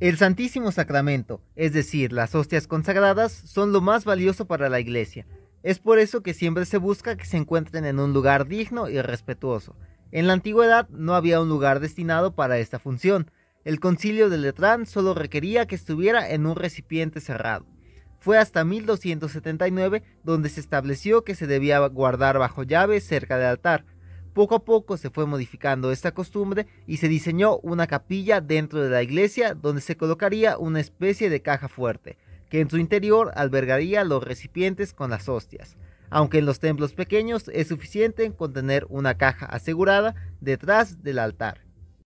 El Santísimo Sacramento, es decir, las hostias consagradas, son lo más valioso para la Iglesia. Es por eso que siempre se busca que se encuentren en un lugar digno y respetuoso. En la antigüedad no había un lugar destinado para esta función. El concilio de Letrán solo requería que estuviera en un recipiente cerrado. Fue hasta 1279 donde se estableció que se debía guardar bajo llave cerca del altar, poco a poco se fue modificando esta costumbre y se diseñó una capilla dentro de la iglesia donde se colocaría una especie de caja fuerte, que en su interior albergaría los recipientes con las hostias, aunque en los templos pequeños es suficiente contener una caja asegurada detrás del altar.